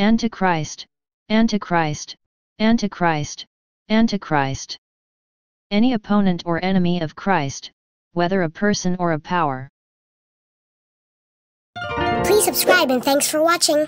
Antichrist, Antichrist, Antichrist, Antichrist. Any opponent or enemy of Christ, whether a person or a power. Please subscribe and thanks for watching.